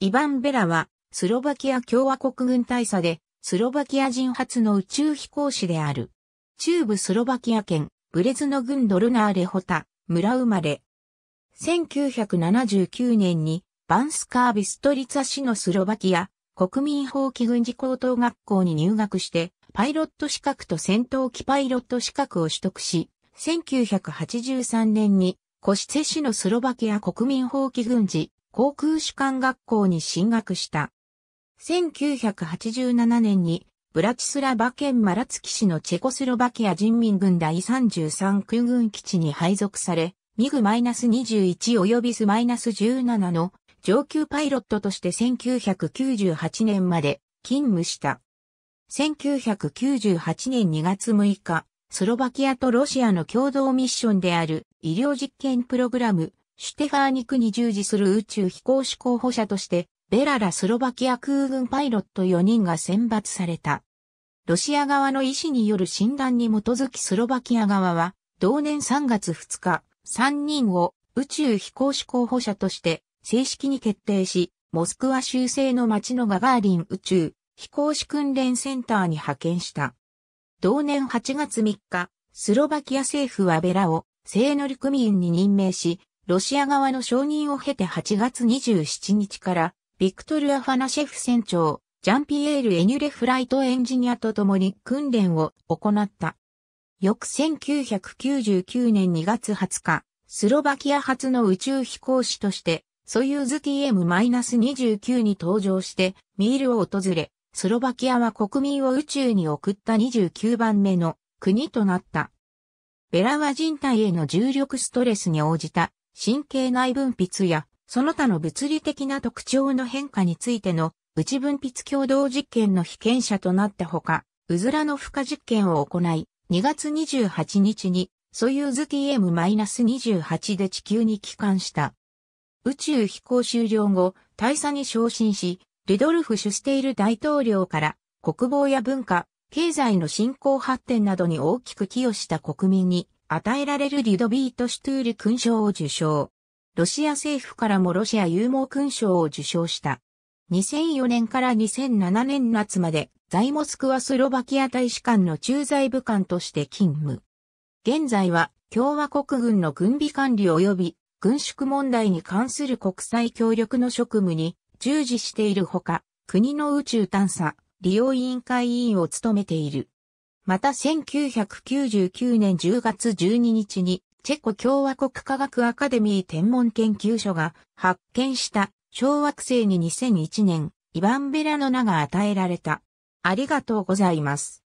イバン・ベラは、スロバキア共和国軍大佐で、スロバキア人初の宇宙飛行士である。中部スロバキア県、ブレズノ郡ドルナーレホタ、村生まれ。1979年に、バンスカービストリツァ市のスロバキア、国民放棄軍事高等学校に入学して、パイロット資格と戦闘機パイロット資格を取得し、1983年に、コシツェ市のスロバキア国民放棄軍事航空士官学校に進学した。1987年にブラチスラバ県マラツキ市のチェコスロバキア人民軍第33空軍基地に配属され、ミグ -21 及びス -17 の上級パイロットとして1998年まで勤務した。1998年2月6日、スロバキアとロシアの共同ミッションである医療実験プログラムシュテファーニクに従事する宇宙飛行士候補者として、ベララスロバキア空軍パイロット4人が選抜された。ロシア側の医師による診断に基づきスロバキア側は、同年3月2日、3人を宇宙飛行士候補者として正式に決定し、モスクワ州西の町のガガーリン宇宙飛行士訓練センターに派遣した。同年8月3日、スロバキア政府はベラを聖乗組員に任命し、ロシア側の承認を経て8月27日から、ビクトル・アファナシェフ船長、ジャンピエール・エニュレ・フライトエンジニアと共に訓練を行った。翌1999年2月20日、スロバキア初の宇宙飛行士として、ソユーズ TM-29 に登場して、ミールを訪れ、スロバキアは国民を宇宙に送った29番目の国となった。ベラは人体への重力ストレスに応じた神経内分泌やその他の物理的な特徴の変化についての内分泌共同実験の被験者となったほか、うずらの負荷実験を行い、2月28日にソユーズ TM-28 で地球に帰還した。宇宙飛行終了後、大佐に昇進し、ルドルフ・シュステイル大統領から国防や文化、経済の振興発展などに大きく寄与した国民に与えられるリドビート・シュトゥール勲章を受章。ロシア政府からもロシア有望勲章を受章した。2004年から2007年夏まで在モスクワスロバキア大使館の駐在部官として勤務。現在は共和国軍の軍備管理及び軍縮問題に関する国際協力の職務に従事しているほか、国の宇宙探査利用委員会委員を務めている。また1999年10月12日に、チェコ共和国科学アカデミー天文研究所が発見した小惑星に2001年、イバンベラの名が与えられた。ありがとうございます。